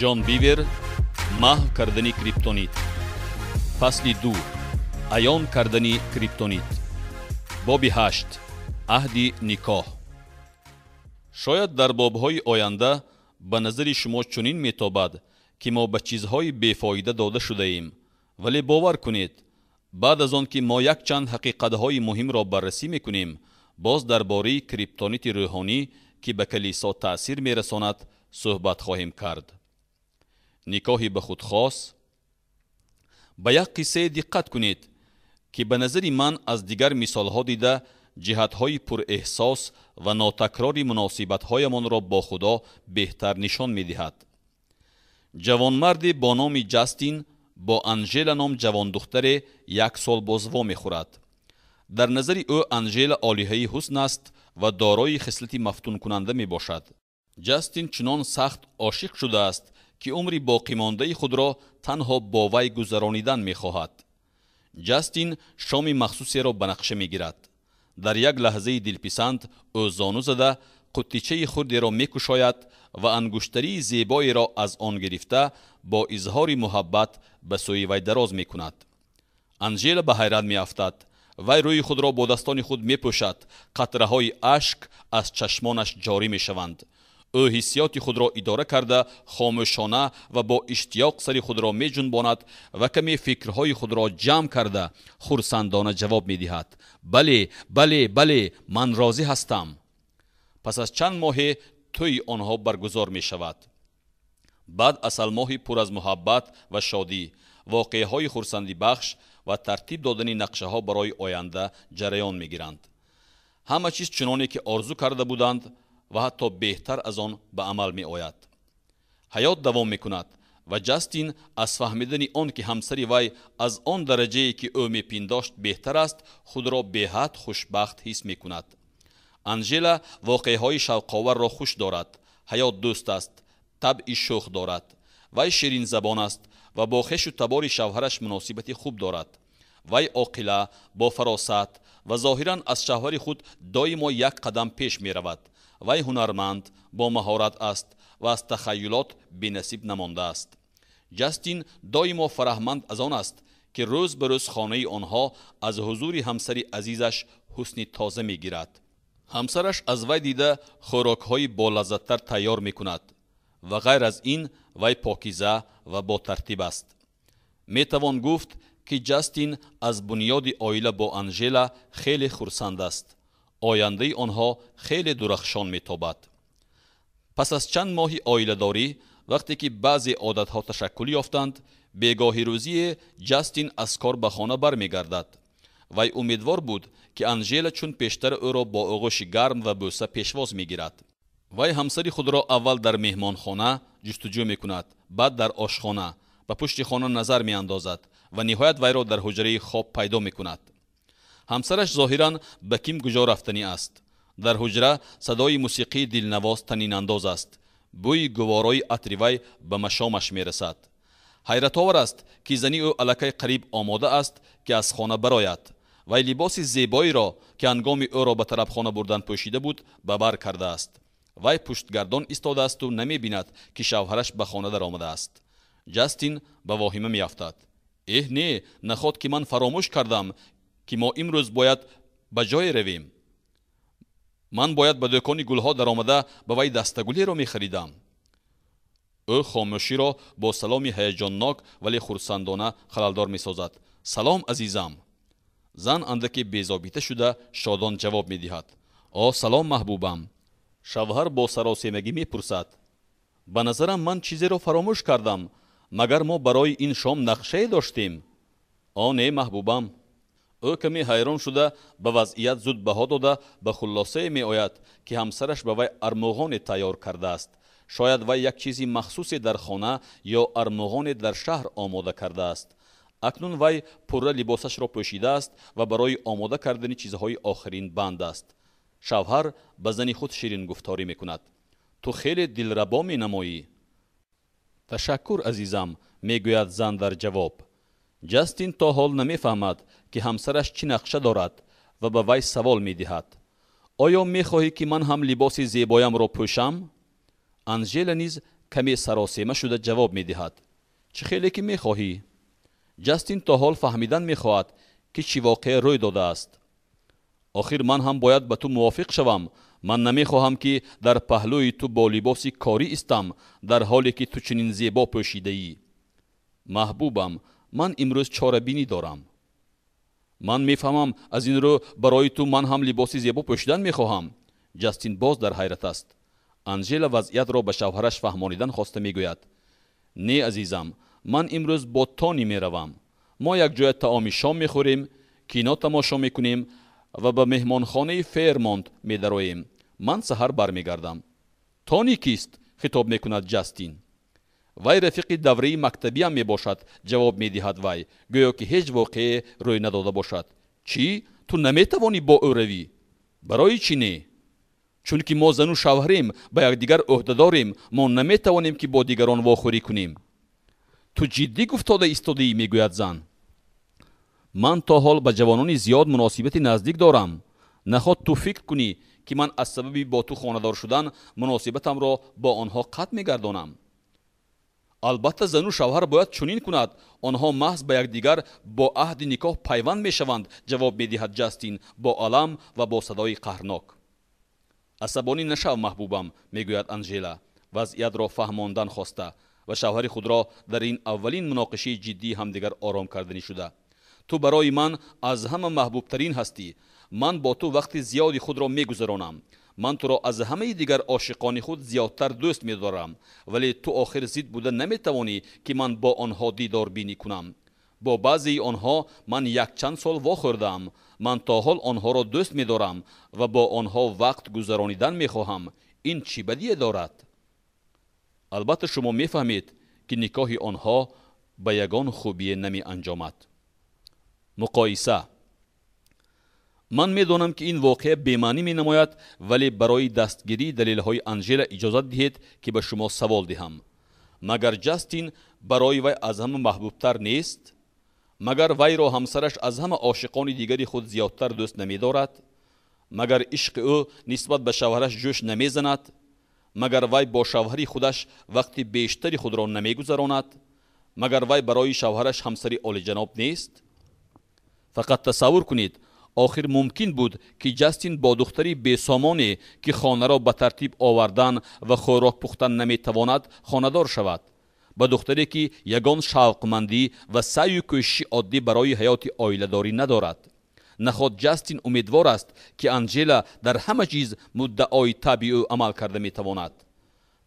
ҷон бивер маҳв кардани криптонит фасли ду аён кардани криптонит боби ҳашт аҳди никоҳ шояд дар бобҳои оянда ба назари шумо чунин метобад ки мо ба чизҳои бефоида дода шудаем вале бовар кунед баъд аз он ки мо якчанд ҳақиқатҳои муҳимро баррасӣ мекунем боз дар бораи криптониди рӯҳонӣ ки ба калисо таъсир мерасонад суҳбат хоҳем кард никоҳи ба худхос ба як қиссае диққат кунед ки ба назари ман аз дигар мисолҳо дида ҷиҳатҳои пуреҳсос ва нотакрори муносибатҳоямонро бо худо беҳтар нишон медиҳад ҷавонмарде бо номи ҷастин бо анжела ном ҷавондухтаре як сол бозво мехӯрад дар назари ӯ анжела олиҳаи ҳусн аст ва дорои хислати мафтункунанда мебошад ҷастин чунон сахт ошиқ шудааст که عمری باقی مانده خود را تنها با وی گذرانیدن می خواهد. جستین شامی مخصوصی را بنقشه می گیرد. در یک لحظه دلپیسند او زانو زده قطیچه خود را می کشاید و انگشتری زیبای را از آن گرفته با اظهار محبت به سوی وی دراز می کند. انجیل به حیرت می افتد. вай рӯи худро бо дастони худ мепӯшад қатраҳои ашк аз чашмонаш ҷорӣ мешаванд ӯ ҳиссиёти худро идора карда хомӯшона ва бо иштиёқ сари худро меҷунбонад ва каме фикрҳои худро ҷамъ карда хурсандона ҷавоб медиҳад бале бале бале ман розӣ ҳастам пас аз чанд моҳе тӯи онҳо баргузор мешавад баъд асалмоҳи пур аз муҳаббат ва шодӣ воқеаҳои хурсандибахш ва тартиб додани нақшаҳо барои оянда ҷараён мегиранд ҳама чиз чуноне ки орзу карда буданд ва ҳатто беҳтар аз он ба амал меояд ҳаёт давом мекунад ва ҷастин аз фаҳмидани он ки ҳамсари вай аз он дараҷае ки ӯ мепиндошт беҳтар аст худро беҳад хушбахт ҳис мекунад анжела воқеаҳои шавқоварро хуш дорад ҳаёт дӯст аст табъи шӯх дорад вай ширинзабон аст ва бо хешу табори шавҳараш муносибати хуб дорад вай оқила бо фаросат ва зоҳиран аз шавҳари худ доимо як қадам пеш меравад вай ҳунарманд бомаҳорат аст ва аз тахаюлот бенасиб намондааст ҷастин доимо фараҳманд аз он аст ки рӯз ба рӯз хонаи онҳо аз ҳузури ҳамсари азизаш ҳусни тоза мегирад ҳамсараш аз вай дида хӯрокҳои болаззаттар тайёр мекунад ва ғайр аз ин вай покиза ва ботартиб аст метавон гуфт ки ҷастин аз буньёди оила бо анжела хеле хурсанд аст ояндаи онҳо хеле дурахшон метобад пас аз чанд моҳи оиладорӣ вақте ки баъзе одатҳо ташаккул ёфтанд бегоҳирӯзие ҷастин аз кор ба хона бармегардад вай умедвор буд ки анжела чун пештар ӯро бо оғӯши гарм ва бӯса пешвоз мегирад вай ҳамсари худро аввал дар меҳмонхона ҷустуҷӯ мекунад баъд дар ошхона ба пушти хона назар меандозад ва ниҳоят вайро дар ҳуҷраи хоб пайдо мекунад ҳамсараш зоҳиран ба ким гужо рафтанӣ аст дар ҳуҷра садои мусиқии дилнавоз танинандоз аст бӯи гуворои атри вай ба машомаш мерасад ҳайратовар аст ки зани ӯ аллакай қариб омода аст ки аз хона барояд вай либоси зебоеро ки ҳангоми ӯро ба тарабхона бурдан пӯшида буд ба бар кардааст вай пуштгардон истодаасту намебинад ки шавҳараш ба хона даромадааст ҷастин ба воҳима меафтад эҳ не наход ки ман фаромӯш кардам ки мо имрӯз бояд ба ҷое равем ман бояд ба дӯкони гулҳо даромада ба вай дастагулеро мехаридам ӯ хомӯширо бо саломи ҳаяҷоннок вале хурсандона халалдор месозад салом азизам зан андаке безобита шуда шодон ҷавоб медиҳад о салом маҳбубам шавҳар бо саросемагӣ мепурсад ба назарам ман чизеро фаромӯш кардам магар мо барои ин шом нақшае доштем о не маҳбубам ӯ каме ҳайрон шуда ба вазъият зуд баҳо дода ба хулосае меояд ки ҳамсараш ба вай армӯғоне тайёр кардааст шояд вай як чизи махсусе дар хона ё армӯғоне дар шаҳр омода кардааст акнун вай пурра либосашро пӯшидааст ва барои омода кардани чизҳои охирин банд аст шавҳар ба зани худ ширин гуфторӣ мекунад ту хеле дилрабо менамоӣ ташаккур азизам мегӯяд зан дар ҷавоб جاستین تا حال نمیفهمد که همسرش چی نقشه دارد و به وی سوال میدهد آیا میخواهی که من هم لباس زیبایم را پوشم انجلا نیز کمی سراسیمه شده جواب میدهد چه خیلی که میخواهی جاستین تا حال فهمیدن میخواهد که چی واقع روی داده است آخر من هم باید به با تو موافق شوم من نمیخواهم که در پهلوی تو با لباس کاری استم در حالی که تو چنین زیبا پوشیده ای محبوبم ман имрӯз чорабинӣ дорам ман мефаҳмам аз ин рӯ барои ту ман ҳам либоси зебо пӯшидан мехоҳам ҷастин боз дар ҳайрат аст анжела вазъиятро ба шавҳараш фаҳмонидан хоста мегӯяд не азизам ман имрӯз бо тони меравам мо якҷоя таоми шом мехӯрем кино тамошо мекунем ва ба меҳмонхонаи фермонт медароем ман саҳар бармегардам тони кист хитоб мекунад ҷастин вай рафиқи давраи мактабиам мебошад ҷавоб медиҳад вай гӯё ки ҳеҷ воқеа рӯй надода бошад чӣ ту наметавонӣ бо ӯ равӣ барои чӣ не чунки мо зану шавҳарем ба якдигар ӯҳдадорем мо наметавонем ки бо дигарон вохӯрӣ кунем ту ҷиддӣ гуфтода истодаӣ мегӯяд зан ман то ҳол ба ҷавонони зиёд муносибати наздик дорам наход ту фикр кунӣ ки ман аз сабаби бо ту хонадор шудан муносибатамро бо онҳо қатъ мегардонам албатта зану шавҳар бояд чунин кунад онҳо маҳз ба якдигар бо аҳди никоҳ пайванд мешаванд ҷавоб медиҳад ҷастин бо алам ва бо садои қаҳрнок асабонӣ нашав маҳбубам мегӯяд анжела вазъиятро фаҳмондан хоста ва шавҳари худро дар ин аввалин муноқишаи ҷиддии ҳамдигар ором карданӣ шуда ту барои ман аз ҳама маҳбубтарин ҳастӣ ман бо ту вақти зиёди худро мегузаронам من تو را از همه دیگر عاشقان خود زیادتر دوست می دارم ولی تو آخر زید بوده نمی توانی که من با آنها دیدار بینی کنم با بعضی آنها من یک چند سال واخردم من تا حال آنها را دوست می دارم و با آنها وقت گذرانیدن می خواهم این چی بدیه دارد؟ البته شما می فهمید که نکاح آنها به یگان خوبی نمی انجامد مقایسه ман медонам ки ин воқеа бемаънӣ менамояд вале барои дастгирии далелҳои анжела иҷозат диҳед ки ба шумо савол диҳам магар ҷастин барои вай аз ҳама маҳбубтар нест магар вайро ҳамсараш аз ҳама ошиқони дигари худ зиёдтар дӯст намедорад магар ишқи ӯ нисбат ба шавҳараш ҷӯш намезанад магар вай бо шавҳари худаш вақти бештари худро намегузаронад магар вай барои шавҳараш ҳамсари олиҷаноб нест фақат тасаввур кунед охир мумкин буд ки ҷастин бо духтари бесомоне ки хонаро ба тартиб овардан ва хӯрок пухтан наметавонад хонадор шавад ба духтаре ки ягон шавқмандӣ ва сайю кӯшиши оддӣ барои ҳаёти оиладорӣ надорад нахот ҷастин умедвор аст ки анҷела дар ҳама чиз муддаои табии ӯ амал карда метавонад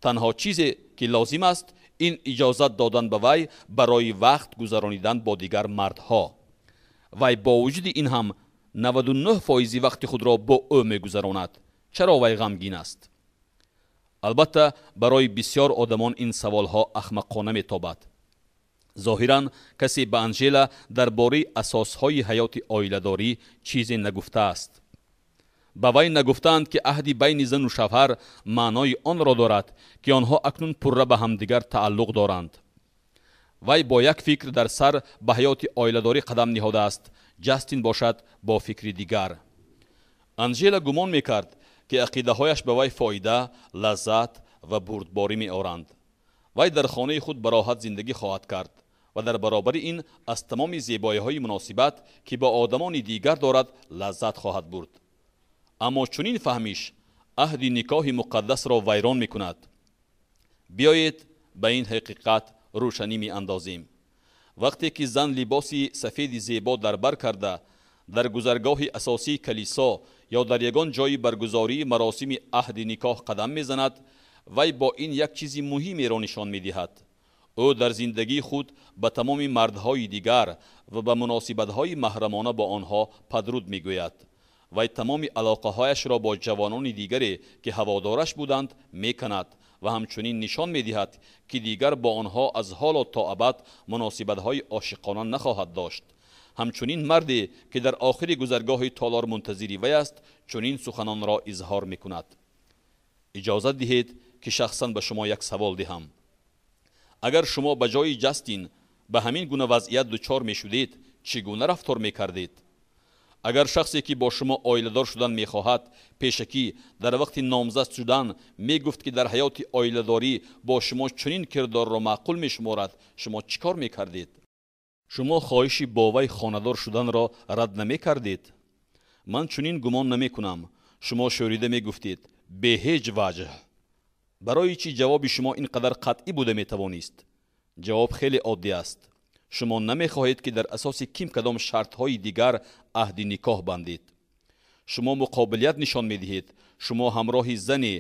танҳо чизе ки лозим аст ин иҷозат додан ба вай барои вақт гузаронидан бо дигар мардҳо вай бо вуҷуди ин ҳам 99 фоизи вақти худро бо ӯ мегузаронад чаро вай ғамгин аст албатта барои бисьёр одамон ин саволҳо ахмақона метобад зоҳиран касе ба анжела дар бораи асосҳои ҳаёти оиладорӣ чизе нагуфтааст ба вай нагуфтаанд ки аҳди байни зану шавҳар маънои онро дорад ки онҳо акнун пурра ба ҳамдигар тааллуқ доранд вай бо як фикр дар сар ба ҳаёти оиладорӣ қадам ниҳодааст ҷастин бошад бо фикри дигар анжела гумон мекард ки ақидаҳояш ба вай фоида лаззат ва бурдборӣ меоранд вай дар хонаи худ ба роҳат зиндагӣ хоҳад кард ва дар баробари ин аз тамоми зебоиҳои муносибат ки бо одамони дигар дорад лаззат хоҳад бурд аммо чунин фаҳмиш аҳди никоҳи муқаддасро вайрон мекунад биёед ба ин ҳақиқат روشنی می اندازیم. وقتی که زن لباسی سفید زیبا در بر کرده در گزرگاه اساسی کلیسا یا در یگان جای برگزاری مراسم عهد نکاح قدم می زند وی با این یک چیزی مهمی را نشان می دهد. او در زندگی خود به تمام مردهای دیگر و به مناسبتهای محرمانه با آنها پدرود می گوید. وی تمام علاقه هایش را با جوانان دیگری که هوادارش بودند می کند ва ҳамчунин нишон медиҳад ки дигар бо онҳо аз ҳоло то абад муносибатҳои ошиқона нахоҳад дошт ҳамчунин марде ки дар охири гузаргоҳи толор мунтазири вай аст чунин суханонро изҳор мекунад иҷозат диҳед ки шахсан ба шумо як савол диҳам агар шумо ба ҷои ҷастин ба ҳамин гуна вазъият дучор мешудед чӣ гуна рафтор мекардед агар шахсе ки бо шумо оиладор шудан мехоҳад пешакӣ дар вақти номзад шудан мегуфт ки дар ҳаёти оиладорӣ бо шумо чунин кирдорро маъқул мешуморад шумо чӣ кор мекардед шумо хоҳиши бо вай хонадор шуданро рад намекардед ман чунин гумон намекунам шумо шӯрида мегуфтед беҳеҷ ваҷҳ барои чӣ ҷавоби шумо ин қадар қатъӣ буда метавонист ҷавоб хеле оддӣ аст шумо намехоҳед ки дар асоси ким кадом шартҳои дигар аҳди никоҳ бандед шумо муқобилият нишон медиҳед шумо ҳамроҳи зане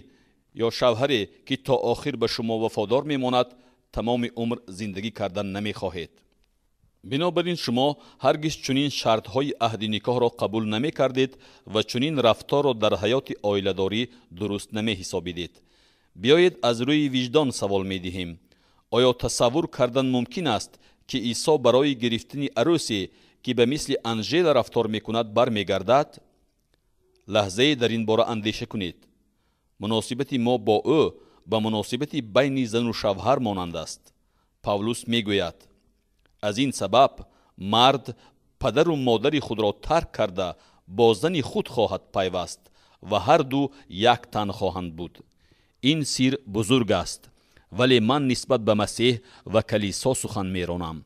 ё шавҳаре ки то охир ба шумо вафодор мемонад тамоми умр зиндагӣ карда намехоҳед бинобар ин шумо ҳаргиз чунин шартҳои аҳди никоҳро қабул намекардед ва чунин рафторро дар ҳаёти оиладорӣ дуруст намеҳисобидед биёед аз рӯи виҷдон савол медиҳем оё тасаввур кардан мумкин аст ки исо барои гирифтани арӯсе ки ба мисли анжела рафтор мекунад бармегардад лаҳзае дар ин бора андеша кунед муносибати мо бо ӯ ба муносибати байни зану шавҳар монанд аст павлус мегӯяд аз ин сабаб мард падару модари худро тарк карда бо зани худ хоҳад пайваст ва ҳарду як тан хоҳанд буд ин сир бузург аст вале ман нисбат ба масеҳ ва калисо сухан меронам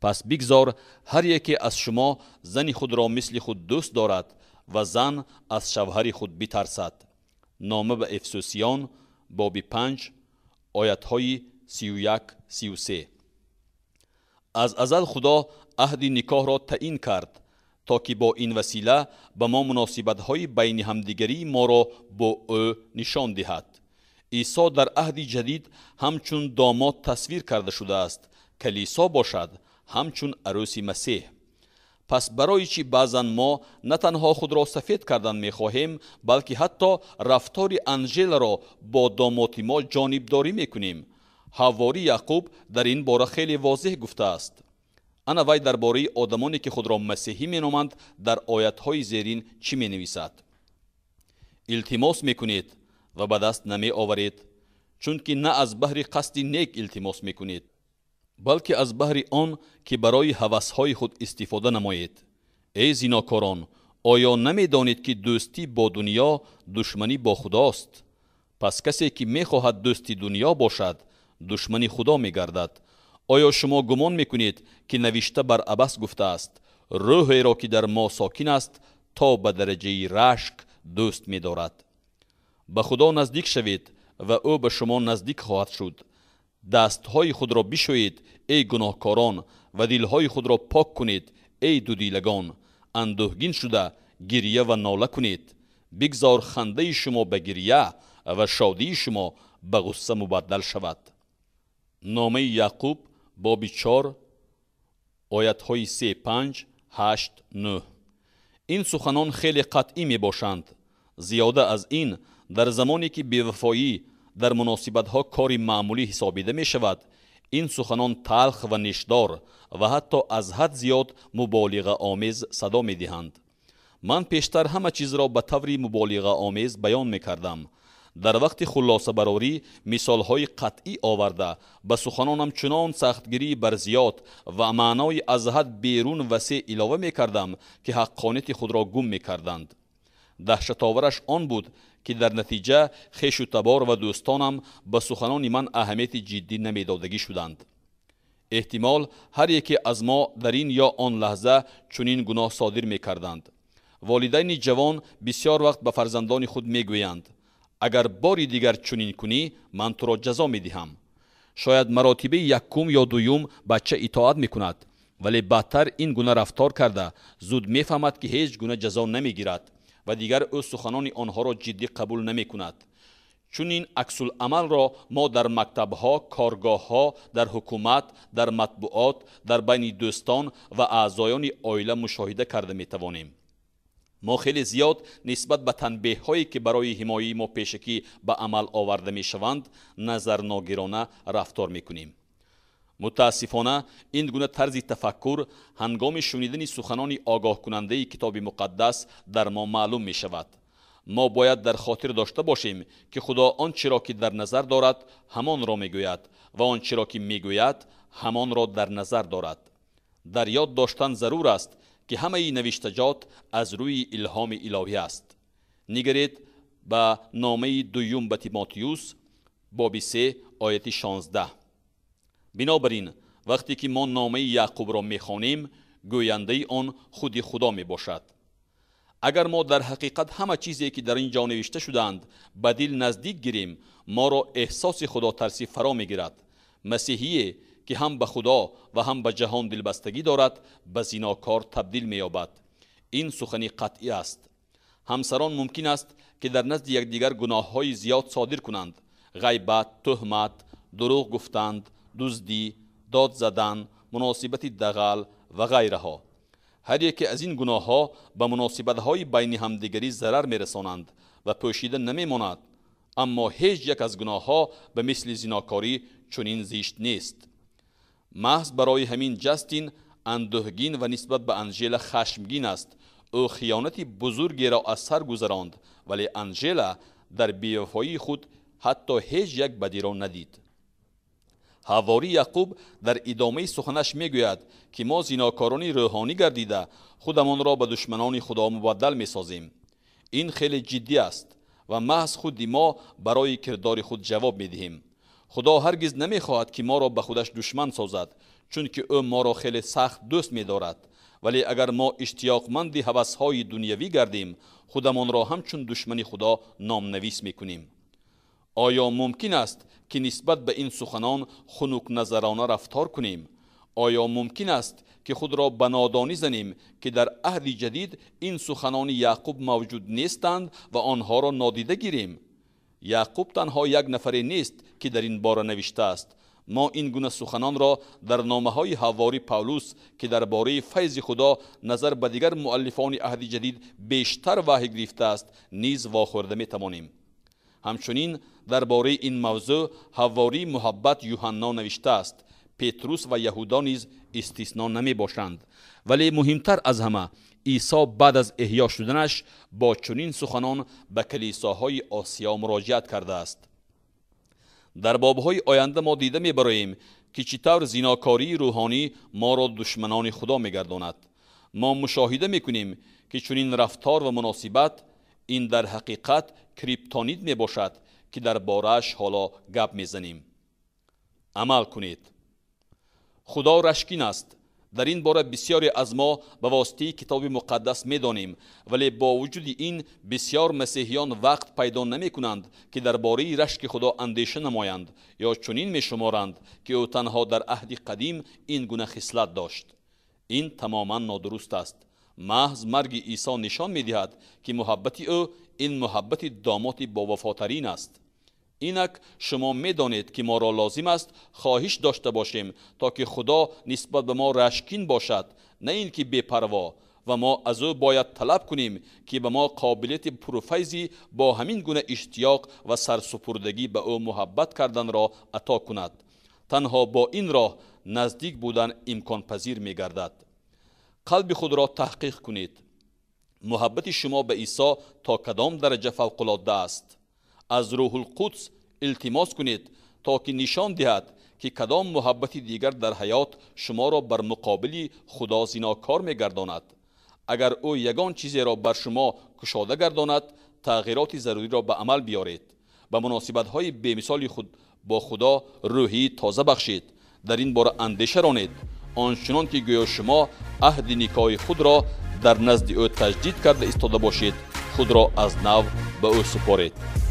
пас бигзор ҳар яке аз шумо зани худро мисли худ дӯст дорад ва зан аз шавҳари худ битарсад нома ба эфсусиён боби 5 оятҳои 31 33 аз азал худо аҳди никоҳро таъин кард то ки бо ин васила ба мо муносибатҳои байни ҳамдигарии моро бо ӯ нишон диҳад исо дар аҳди ҷадид ҳамчун домод тасвир карда шудааст калисо бошад ҳамчун арӯси масеҳ пас барои чӣ баъзан мо на танҳо худро сафед кардан мехоҳем балки ҳатто рафтори анҷеларо бо домоди мо ҷонибдорӣ мекунем ҳаввори яъқуб дар ин бора хеле возеҳ гуфтааст ана вай дар бораи одамоне ки худро масеҳӣ меноманд дар оятҳои зерин чӣ менависад илтимос мекунед ва ба даст намеоваред чунки на аз баҳри қасди нек илтимос мекунед балки аз баҳри он ки барои ҳавасҳои худ истифода намоед эй зинокорон оё намедонед ки дӯстӣ бо дуньё душманӣ бо худост пас касе ки мехоҳад дӯсти дуньё бошад душмани худо мегардад оё шумо гумон мекунед ки навишта бар абас гуфтааст рӯҳеро ки дар мо сокин аст то ба дараҷаи рашк дӯст медорад ба худо наздик шавед ва ӯ ба шумо наздик хоҳад шуд дастҳои худро бишӯед эй гуноҳкорон ва дилҳои худро пок кунед эй дудилагон андӯҳгин шуда гирья ва нола кунед бигзор хандаи шумо ба гирья ва шодии шумо ба ғусса мубаддал шавад номаи яъқуб боби чор оятҳои се панҷ ҳашт нӯҳ ин суханон хеле қатъӣ мебошанд зиёда аз ин дар замоне ки бевафоӣ дар муносибатҳо кори маъмулӣ ҳисобида мешавад ин суханон талх ва нишдор ва ҳатто аз ҳад зиёд муболиғаомез садо медиҳанд ман пештар ҳама чизро ба таври муболиғаомез баён мекардам дар вақти хулосабарорӣ мисолҳои қатъӣ оварда ба суханонам чунон сахтгирӣ бар зиёд ва маънои аз ҳад берун васеъ илова мекардам ки ҳаққонияти худро гум мекарданд даҳшатовараш он буд که در نتیجه خیش و تبار و دوستانم به سخنان من اهمیت جدی نمیدادگی شدند احتمال هر یکی از ما در این یا آن لحظه چنین گناه صادر کردند. والدین جوان بسیار وقت به فرزندان خود میگویند اگر باری دیگر چنین کنی من تو را جزا میدهم شاید مراتبه یکم یا دویم بچه اطاعت میکند ولی بدتر این گناه رفتار کرده زود فهمد که هیچ گناه جزا نمیگیرد ва дигар ӯ суханони онҳоро ҷиддӣ қабул намекунад чунин аксуламалро мо дар мактабҳо коргоҳҳо дар ҳукумат дар матбуот дар байни дӯстон ва аъзоёни оила мушоҳида карда метавонем мо хеле зиёд нисбат ба танбеҳҳое ки барои ҳимояи мо пешакӣ ба амал оварда мешаванд назарногирона рафтор мекунем متاسفانه این گونه طرز تفکر هنگام شنیدن سخنان آگاه کننده کتاب مقدس در ما معلوم می شود. ما باید در خاطر داشته باشیم که خدا آن چرا که در نظر دارد همان را می گوید و آن چرا که می گوید همان را در نظر دارد. در یاد داشتن ضرور است که همه ای نوشتجات از روی الهام الهی است. نگرید به نامه دویوم به تیماتیوس بابی 3 آیت 16 бинобар ин вақте ки мо номаи яъқубро мехонем гӯяндаи он худи худо мебошад агар мо дар ҳақиқат ҳама чизе ки дар ин ҷо навишта шудаанд ба дил наздик гирем моро эҳсоси худотарсӣ фаро мегирад масеҳие ки ҳам ба худо ва ҳам ба ҷаҳон дилбастагӣ дорад ба зинокор табдил меёбад ин сухани қатъӣ аст ҳамсарон мумкин аст ки дар назди якдигар гуноҳҳои зиёд содир кунанд ғайбат туҳмат дурӯғ гуфтанд دزدی داد زدن مناسبت دغل و غیرها هر یک از این گناه ها به مناسبت های بین همدیگری ضرر می رسانند و پوشیده نمی ماند اما هیچ یک از گناه ها به مثل زناکاری چنین زیشت نیست محض برای همین جستین اندوهگین و نسبت به انجیل خشمگین است او خیانتی بزرگی را از سر گذراند ولی انژیلا در بیوفایی خود حتی هیچ یک بدی را ندید ҳаввори яъқуб дар идомаи суханаш мегӯяд ки мо зинокорони рӯҳонӣ гардида худамонро ба душманони худо мубаддал месозем ин хеле ҷиддӣ аст ва маҳз худи мо барои кирдори худ ҷавоб медиҳем худо ҳаргиз намехоҳад ки моро ба худаш душман созад чунки ӯ моро хеле сахт дӯст медорад вале агар мо иштиёқманди ҳавасҳои дунявӣ гардем худамонро ҳамчун душмани худо номнавис мекунем оё мумкин аст ки нисбат ба ин суханон хунукназарона рафтор кунем оё мумкин аст ки худро ба нодонӣ занем ки дар аҳди ҷадид ин суханони яъқуб мавҷуд нестанд ва онҳоро нодида гирем яъқуб танҳо як нафаре нест ки дар ин бора навиштааст мо ин гуна суханонро дар номаҳои ҳаввори павлус ки дар бораи файзи худо назар ба дигар муаллифони аҳди ҷадид бештар ваҳӣ гирифтааст низ вохӯрда метавонем ҳамчунин در باره این موضوع حواری محبت یوحنا نوشته است پتروس و یهودا نیز استثنا نمی باشند ولی مهمتر از همه عیسی بعد از احیا شدنش با چنین سخنان به کلیساهای آسیا مراجعه کرده است در بابهای آینده ما دیده می که چطور زناکاری روحانی ما را دشمنان خدا می گرداند. ما مشاهده می کنیم که چنین رفتار و مناسبت این در حقیقت کریپتونید می باشد ки дар борааш ҳоло гап мезанем амал кунед худо рашкин аст дар ин бора бисёре аз мо ба воситаи китоби муқаддас медонем вале бо вуҷуди ин бисёр масеҳиён вақт пайдо намекунанд ки дар бораи рашки худо андеша намоянд ё чунин мешуморанд ки ӯ танҳо дар аҳди қадим ин гуна хислат дошт ин тамоман нодуруст аст маҳз марги исо нишон медиҳад ки муҳаббати ӯ ин муҳаббати домоти бовафотарин аст اینک شما میدانید که ما را لازم است خواهش داشته باشیم تا که خدا نسبت به ما رشکین باشد نه اینکه بپروا و ما از او باید طلب کنیم که به ما قابلیت پروفیزی با همین گونه اشتیاق و سرسپردگی به او محبت کردن را عطا کند تنها با این راه نزدیک بودن امکان پذیر می گردد قلب خود را تحقیق کنید محبت شما به عیسی تا کدام درجه فوقالعاده است аз рӯҳулқудс илтимос кунед то ки нишон диҳад ки кадом муҳаббати дигар дар ҳаёт шуморо бар муқобили худо зинокор мегардонад агар ӯ ягон чизеро бар шумо кушода гардонад тағйироти заруриро ба амал биёред ба муносибатҳои бемисоли худ бо худо рӯҳии тоза бахшед дар ин бора андеша ронед ончунон ки гӯё шумо аҳди никоҳи худро дар назди ӯ таҷдид карда истода бошед худро аз нав ба ӯ супоред